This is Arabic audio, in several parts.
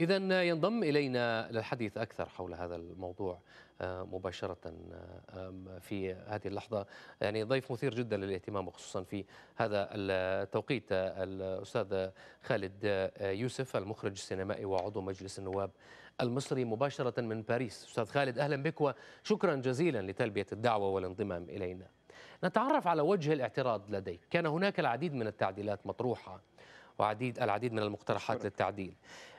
إذا ينضم إلينا للحديث أكثر حول هذا الموضوع آه، مباشرة في هذه اللحظة يعني ضيف مثير جدا للاهتمام وخصوصا في هذا التوقيت آه، الأستاذ خالد آه، يوسف المخرج السينمائي وعضو مجلس النواب المصري مباشرة من باريس أستاذ خالد أهلا بك وشكرا جزيلا لتلبية الدعوة والانضمام إلينا نتعرف على وجه الاعتراض لديك كان هناك العديد من التعديلات مطروحة وعديد العديد من المقترحات للتعديل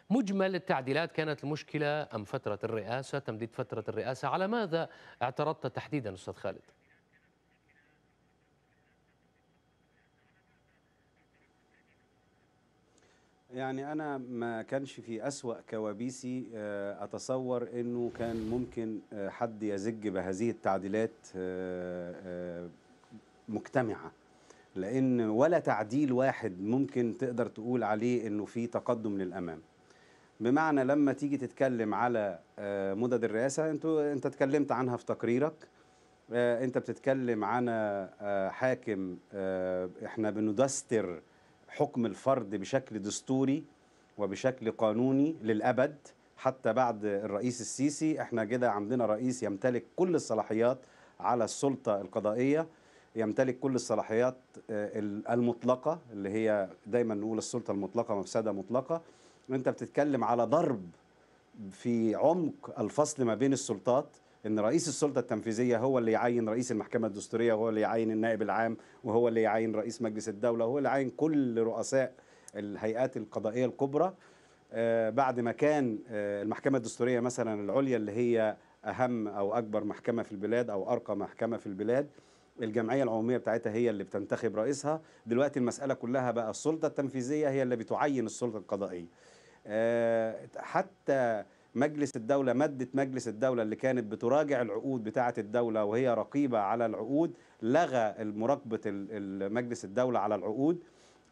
مجمل التعديلات كانت المشكلة أم فترة الرئاسة تمديد فترة الرئاسة على ماذا اعترضت تحديدا أستاذ خالد؟ يعني أنا ما كانش في أسوأ كوابيسي آه، أتصور أنه كان ممكن آه، حد يزج بهذه التعديلات آه، مجتمعة لان ولا تعديل واحد ممكن تقدر تقول عليه انه في تقدم للامام بمعنى لما تيجي تتكلم على آه، مدد الرئاسه انت انت اتكلمت عنها في تقريرك آه، انت بتتكلم عن آه، حاكم احنا بندستر حكم الفرد بشكل دستوري وبشكل قانوني للابد حتى بعد الرئيس السيسي احنا كده عندنا رئيس يمتلك كل الصلاحيات على السلطه القضائيه يمتلك كل الصلاحيات آه، المطلقة اللي هي دايما نقول السلطة المطلقة مفسدة مطلقة وانت بتتكلم على ضرب في عمق الفصل ما بين السلطات ان رئيس السلطه التنفيذيه هو اللي يعين رئيس المحكمه الدستوريه وهو اللي يعين النائب العام وهو اللي يعين رئيس مجلس الدوله وهو اللي يعين كل رؤساء الهيئات القضائيه الكبرى آه، بعد ما كان آه، المحكمه الدستوريه مثلا العليا اللي هي اهم او اكبر محكمه في البلاد او ارقى محكمه في البلاد الجمعيه العموميه بتاعتها هي اللي بتنتخب رئيسها دلوقتي المساله كلها بقى السلطه التنفيذيه هي اللي بتعين السلطه القضائيه آه، حتى مجلس الدولة مادة مجلس الدولة اللي كانت بتراجع العقود بتاعة الدولة وهي رقيبة على العقود لغى مراقبة مجلس الدولة على العقود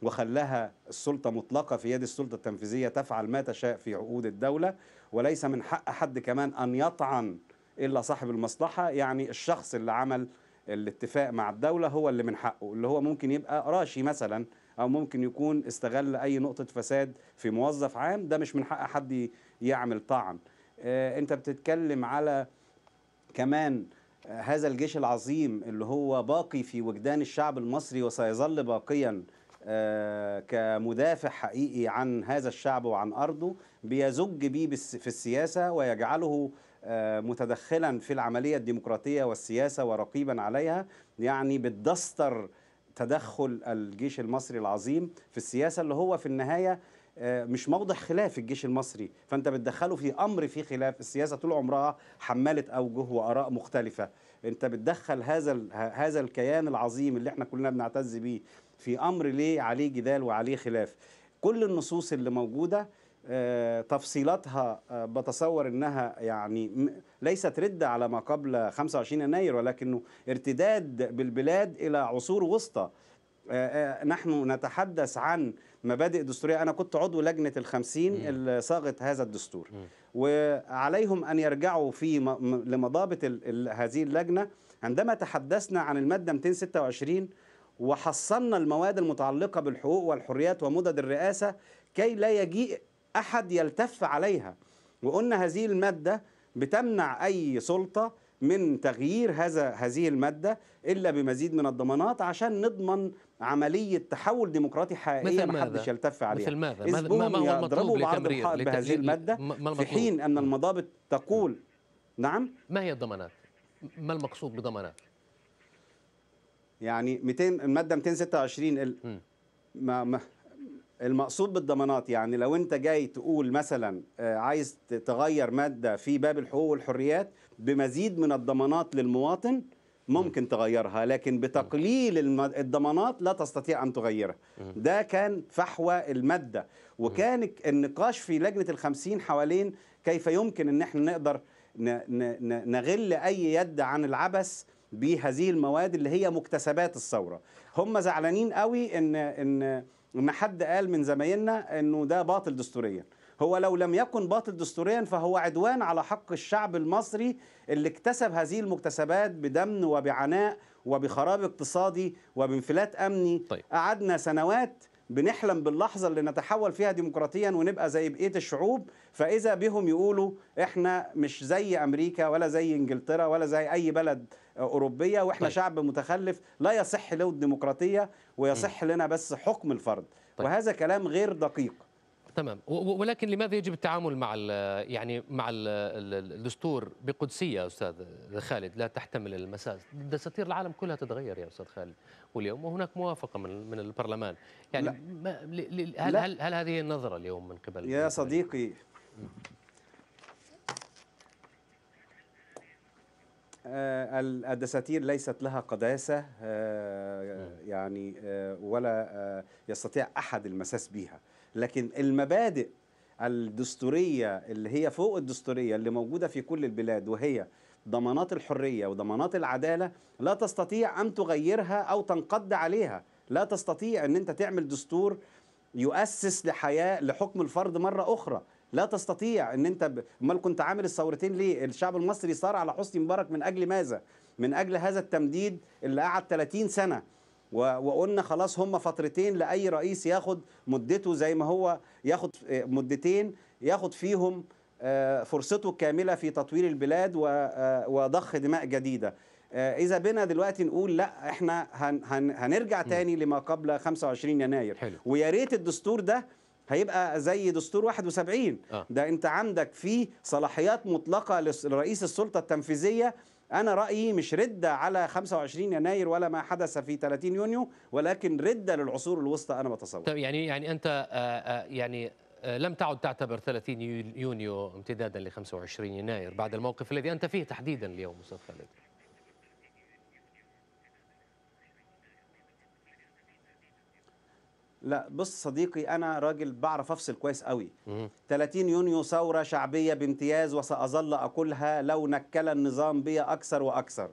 وخلاها السلطة مطلقة في يد السلطة التنفيذية تفعل ما تشاء في عقود الدولة وليس من حق حد كمان أن يطعن إلا صاحب المصلحة يعني الشخص اللي عمل الاتفاق مع الدولة هو اللي من حقه اللي هو ممكن يبقى راشي مثلا أو ممكن يكون استغل أي نقطة فساد في موظف عام ده مش من حق حد يعمل طعن آه، أنت بتتكلم على كمان هذا الجيش العظيم اللي هو باقي في وجدان الشعب المصري وسيظل باقيا آه، كمدافع حقيقي عن هذا الشعب وعن أرضه بيزج بيه في السياسة ويجعله متدخلا في العملية الديمقراطية والسياسة ورقيبا عليها يعني بتدستر تدخل الجيش المصري العظيم في السياسة اللي هو في النهاية آه، مش موضع خلاف الجيش المصري فانت بتدخله في امر في خلاف السياسه طول عمرها حماله اوجه واراء مختلفه انت بتدخل هذا هذا الكيان العظيم اللي احنا كلنا بنعتز بيه في امر ليه عليه جدال وعليه خلاف كل النصوص اللي موجوده آه، تفصيلاتها آه، بتصور انها يعني ليست رده على ما قبل 25 يناير ولكنه ارتداد بالبلاد الى عصور وسطى آه، نحن نتحدث عن مبادئ دستورية أنا كنت عضو لجنة الخمسين اللي صاغت هذا الدستور وعليهم أن يرجعوا في لمضابط هذه اللجنة عندما تحدثنا عن المادة 226 وحصلنا المواد المتعلقة بالحقوق والحريات ومدد الرئاسة كي لا يجيء أحد يلتف عليها وقلنا هذه المادة بتمنع أي سلطة من تغيير هذا هذه المادة إلا بمزيد من الضمانات عشان نضمن عملية تحول ديمقراطي حقيقي ما حدش يلتف عليها مثل ماذا؟ مثل ما, ما هو يضربوا بعض الحائط بهذه المادة في حين أن المضابط تقول نعم ما هي الضمانات؟ ما المقصود بضمانات؟ يعني 200 المادة 226 ال... ما ما المقصود بالضمانات يعني لو انت جاي تقول مثلا آه، عايز تغير ماده في باب الحقوق والحريات بمزيد من الضمانات للمواطن ممكن تغيرها لكن بتقليل الضمانات لا تستطيع ان تغيرها ده كان فحوى الماده وكان النقاش في لجنه الخمسين حوالين كيف يمكن ان احنا نقدر نغل اي يد عن العبث بهذه المواد اللي هي مكتسبات الثوره هم زعلانين قوي ان ان ان حد قال من زمايلنا انه ده باطل دستوريا هو لو لم يكن باطل دستوريا فهو عدوان على حق الشعب المصري اللي اكتسب هذه المكتسبات بدمن وبعناء وبخراب اقتصادي وبانفلات امني طيب. قعدنا سنوات بنحلم باللحظة اللي نتحول فيها ديمقراطيا ونبقى زي بقية الشعوب فإذا بهم يقولوا إحنا مش زي أمريكا ولا زي إنجلترا ولا زي أي بلد أوروبية وإحنا طيب. شعب متخلف لا يصح له الديمقراطية ويصح م. لنا بس حكم الفرد طيب. وهذا كلام غير دقيق تمام ولكن لماذا يجب التعامل مع ال يعني مع ال الدستور بقدسيه استاذ خالد لا تحتمل المساس دساتير العالم كلها تتغير يا استاذ خالد واليوم وهناك موافقه من من البرلمان يعني لا. ما هل, لا. هل هل هذه النظره اليوم من قبل يا صديقي آه، الدساتير ليست لها قداسة آه، يعني آه، ولا يستطيع أحد المساس بها لكن المبادئ الدستورية اللي هي فوق الدستورية اللي موجودة في كل البلاد وهي ضمانات الحرية وضمانات العدالة لا تستطيع أن تغيرها أو تنقض عليها لا تستطيع أن أنت تعمل دستور يؤسس لحياة لحكم الفرد مرة أخرى لا تستطيع ان انت ب... امال كنت عامل الثورتين ليه الشعب المصري صار على حسني مبارك من اجل ماذا من اجل هذا التمديد اللي قعد 30 سنه وقلنا خلاص هم فترتين لاي رئيس ياخد مدته زي ما هو ياخد آه، مدتين ياخد فيهم آه، فرصته الكامله في تطوير البلاد آه، وضخ دماء جديده اذا بنا دلوقتي نقول لا احنا هنرجع تاني لما قبل 25 يناير حلو. ويا ريت الدستور ده هيبقى زي دستور 71 ده انت عندك فيه صلاحيات مطلقه لرئيس السلطه التنفيذيه أنا رأيي مش ردة على 25 يناير ولا ما حدث في 30 يونيو ولكن ردة للعصور الوسطى أنا بتصور طيب يعني يعني أنت آه، آه، يعني آه، لم تعد تعتبر 30 يونيو امتدادا ل 25 يناير بعد الموقف الذي أنت فيه تحديدا اليوم مصطفى خالد لا بص صديقي انا راجل بعرف افصل كويس قوي 30 يونيو ثوره شعبيه بامتياز وساظل اقولها لو نكل النظام بي اكثر واكثر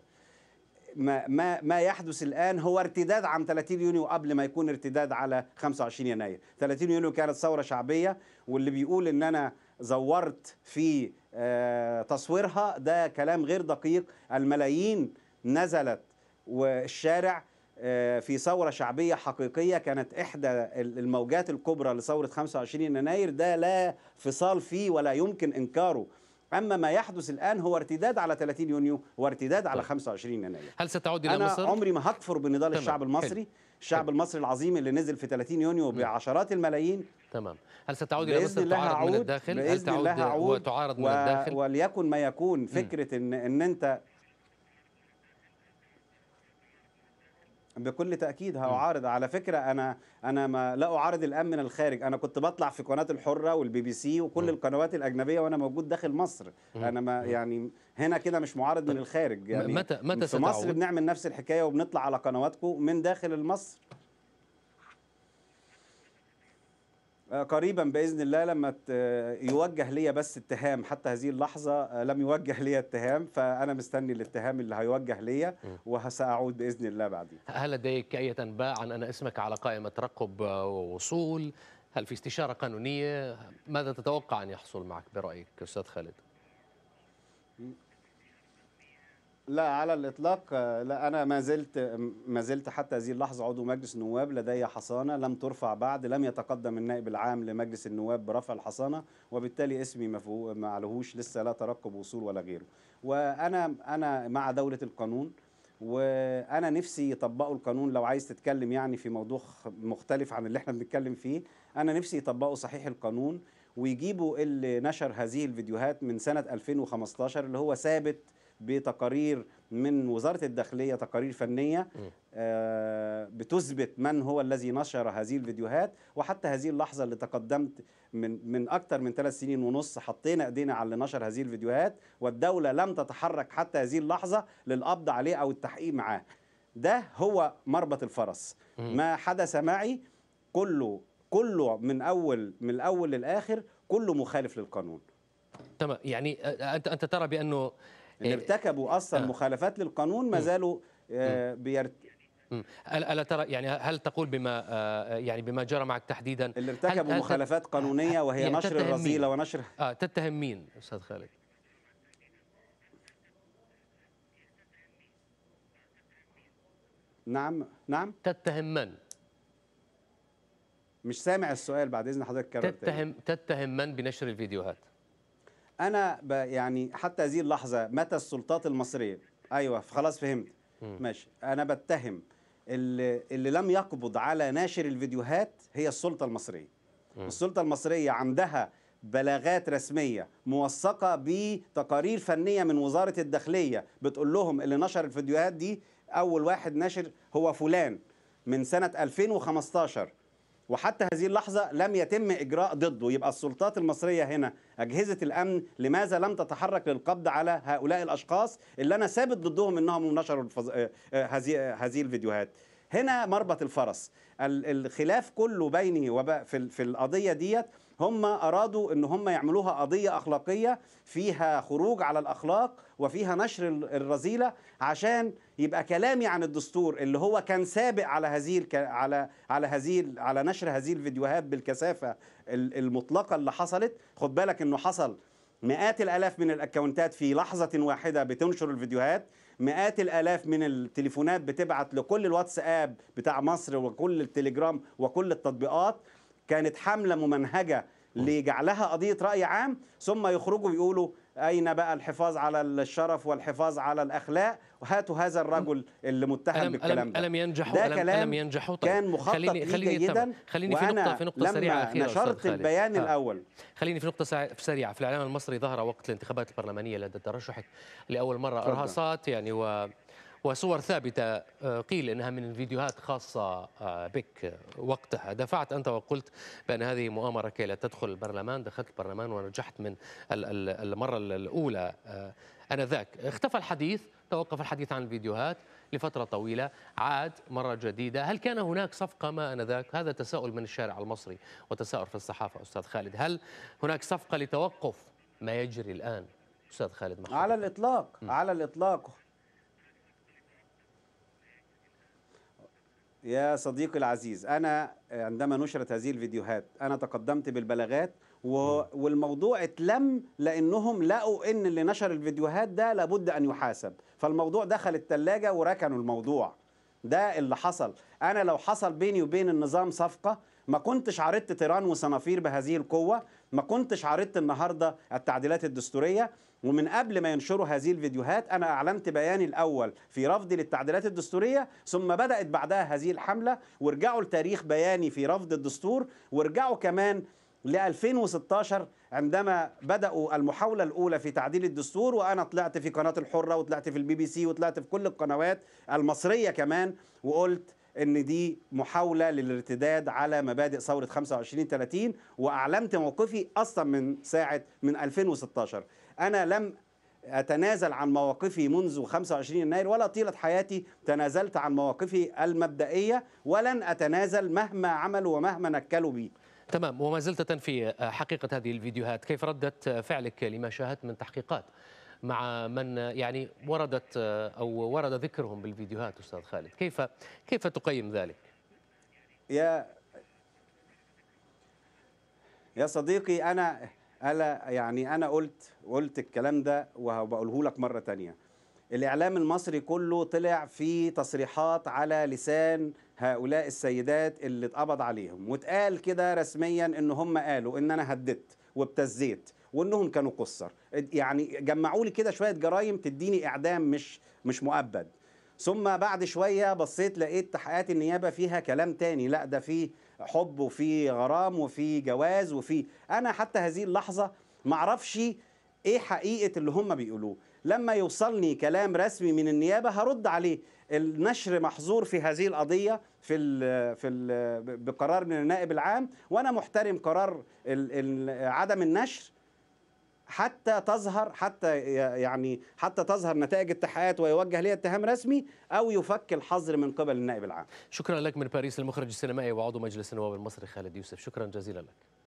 ما ما ما يحدث الان هو ارتداد عن 30 يونيو قبل ما يكون ارتداد على 25 يناير 30 يونيو كانت ثوره شعبيه واللي بيقول ان انا زورت في آه، تصويرها ده كلام غير دقيق الملايين نزلت والشارع آه، في ثورة شعبية حقيقية كانت إحدى الموجات الكبرى لثورة 25 يناير ده لا فصال فيه ولا يمكن إنكاره أما ما يحدث الآن هو ارتداد على 30 يونيو وارتداد على 25 طيب. يناير هل ستعود إلى أنا مصر؟ أنا عمري ما هكفر بنضال الشعب المصري حل. الشعب المصري العظيم اللي نزل في 30 يونيو بعشرات الملايين تمام هل ستعود الى مصر تعارض من الداخل هل تعود وتعارض من الداخل وليكن ما يكون فكره ان ان انت بكل تاكيد هعارض على فكره انا انا ما لا اعارض الان من الخارج انا كنت بطلع في قناه الحره والبي بي سي وكل م. القنوات الاجنبيه وانا موجود داخل مصر م. انا ما يعني هنا كده مش معارض من الخارج يعني متى متى في مصر بنعمل نفس الحكايه وبنطلع على قنواتكم من داخل مصر آه، قريبا باذن الله لما يوجه ليا بس اتهام حتى هذه اللحظه آه، لم يوجه ليا اتهام فانا مستني الاتهام اللي هيوجه ليا وساعود باذن الله بعدين. هل لديك اي انباء عن ان اسمك على قائمه ترقب ووصول؟ هل في استشاره قانونيه؟ ماذا تتوقع ان يحصل معك برايك استاذ خالد؟ لا على الاطلاق لا انا ما زلت ما زلت حتى هذه اللحظه عضو مجلس النواب لدي حصانه لم ترفع بعد لم يتقدم النائب العام لمجلس النواب برفع الحصانه وبالتالي اسمي ما عليهوش لسه لا ترقب وصول ولا غيره وانا انا مع دوله القانون وانا نفسي يطبقوا القانون لو عايز تتكلم يعني في موضوع مختلف عن اللي احنا بنتكلم فيه انا نفسي يطبقوا صحيح القانون ويجيبوا اللي نشر هذه الفيديوهات من سنه 2015 اللي هو ثابت بتقارير من وزاره الداخليه تقارير فنيه آه، بتثبت من هو الذي نشر هذه الفيديوهات وحتى هذه اللحظه اللي تقدمت من من اكثر من ثلاث سنين ونص حطينا ايدينا على اللي نشر هذه الفيديوهات والدوله لم تتحرك حتى هذه اللحظه للقبض عليه او التحقيق معاه ده هو مربط الفرس ما حدث معي كله كله من اول من الاول للاخر كله مخالف للقانون تمام يعني انت انت ترى بانه اللي إيه، ارتكبوا اصلا آه. مخالفات للقانون ما زالوا آه، بيرت... الا ترى يعني هل تقول بما آه، يعني بما جرى معك تحديدا اللي ارتكبوا مخالفات قانونيه وهي يعني نشر الرذيله ونشر اه تتهم مين استاذ خالد؟ نعم نعم تتهم من؟ مش سامع السؤال بعد اذن حضرتك تتهم تتهم من بنشر الفيديوهات؟ انا يعني حتى هذه اللحظه متى السلطات المصريه ايوه خلاص فهمت ماشي انا بتهم اللي, اللي لم يقبض على ناشر الفيديوهات هي السلطه المصريه السلطه المصريه عندها بلاغات رسميه موثقه بتقارير فنيه من وزاره الداخليه بتقول لهم اللي نشر الفيديوهات دي اول واحد نشر هو فلان من سنه 2015 وحتى هذه اللحظة لم يتم إجراء ضده يبقى السلطات المصرية هنا أجهزة الأمن لماذا لم تتحرك للقبض على هؤلاء الأشخاص اللي أنا ثابت ضدهم أنهم نشروا آه، آه، هذه آه، هذه الفيديوهات هنا مربط الفرس الخلاف كله بيني وب... في القضية ديت هم أرادوا أن هم يعملوها قضية أخلاقية فيها خروج على الأخلاق وفيها نشر الرذيلة عشان يبقى كلامي عن الدستور اللي هو كان سابق على هذه على على هذه على نشر هذه الفيديوهات بالكثافة المطلقة اللي حصلت خد بالك أنه حصل مئات الالاف من الاكونتات في لحظه واحده بتنشر الفيديوهات مئات الالاف من التليفونات بتبعت لكل الواتساب بتاع مصر وكل التليجرام وكل التطبيقات كانت حملة ممنهجة لجعلها قضية رأي عام ثم يخرجوا يقولوا أين بقى الحفاظ على الشرف والحفاظ على الأخلاق وهاتوا هذا الرجل اللي متهم بالكلام ده ألم ينجحوا ده ألم كلام ألم ينجحوا طيب. كان مخطط خليني خليني خليني في نقطة في نقطة سريعة أخيرة نشرت البيان آه. الأول خليني في نقطة سريعة في الإعلام المصري ظهر وقت الانتخابات البرلمانية لدى ترشحك لأول مرة إرهاصات يعني و وصور ثابتة آه، قيل أنها من فيديوهات خاصة آه، بك وقتها دفعت أنت وقلت بأن هذه مؤامرة كي لا تدخل البرلمان دخلت البرلمان ونجحت من المرة الأولى آه، آنذاك اختفى الحديث توقف الحديث عن الفيديوهات لفترة طويلة عاد مرة جديدة هل كان هناك صفقة ما أنذاك هذا تساؤل من الشارع المصري وتساؤل في الصحافة أستاذ خالد هل هناك صفقة لتوقف ما يجري الآن أستاذ خالد محمد على الإطلاق م. على الإطلاق يا صديقي العزيز أنا آه، عندما نشرت هذه الفيديوهات أنا تقدمت بالبلاغات و... نعم. والموضوع اتلم لأنهم لقوا إن اللي نشر الفيديوهات ده لابد أن يحاسب فالموضوع دخل التلاجة وركنوا الموضوع ده اللي حصل أنا لو حصل بيني وبين النظام صفقة ما كنتش عرضت تيران وصنافير بهذه القوة ما كنتش عرضت النهاردة التعديلات الدستورية ومن قبل ما ينشروا هذه الفيديوهات أنا أعلنت بياني الأول في رفضي للتعديلات الدستورية ثم بدأت بعدها هذه الحملة وارجعوا لتاريخ بياني في رفض الدستور وارجعوا كمان ل 2016 عندما بدأوا المحاولة الأولى في تعديل الدستور وأنا طلعت في قناة الحرة وطلعت في البي بي سي وطلعت في كل القنوات المصرية كمان وقلت ان دي محاولة للارتداد على مبادئ ثورة 25 30 وأعلنت موقفي أصلا من ساعة من 2016 أنا لم أتنازل عن مواقفي منذ 25 يناير ولا طيلة حياتي تنازلت عن مواقفي المبدئية ولن أتنازل مهما عملوا ومهما نكلوا بي تمام وما زلت تنفي حقيقة هذه الفيديوهات كيف ردة فعلك لما شاهدت من تحقيقات مع من يعني وردت أو ورد ذكرهم بالفيديوهات أستاذ خالد كيف كيف تقيم ذلك يا يا صديقي أنا ألا يعني أنا قلت قلت الكلام ده وبقوله لك مرة تانية الإعلام المصري كله طلع في تصريحات على لسان هؤلاء السيدات اللي اتقبض عليهم واتقال كده رسميا إن هم قالوا إن أنا هددت وابتزيت وانهم كانوا قصر يعني جمعوا لي كده شويه جرائم تديني اعدام مش مش مؤبد ثم بعد شويه بصيت لقيت تحقيقات النيابه فيها كلام تاني لا ده فيه حب وفي غرام وفي جواز وفي انا حتى هذه اللحظه ما اعرفش ايه حقيقه اللي هم بيقولوه لما يوصلني كلام رسمي من النيابه هرد عليه النشر محظور في هذه القضيه في ال في ال بقرار من النائب العام وانا محترم قرار عدم النشر حتى تظهر حتى يعني حتى تظهر نتائج التحقيقات ويوجه لها اتهام رسمي او يفك الحظر من قبل النائب العام شكرا لك من باريس المخرج السينمائي وعضو مجلس النواب المصري خالد يوسف شكرا جزيلا لك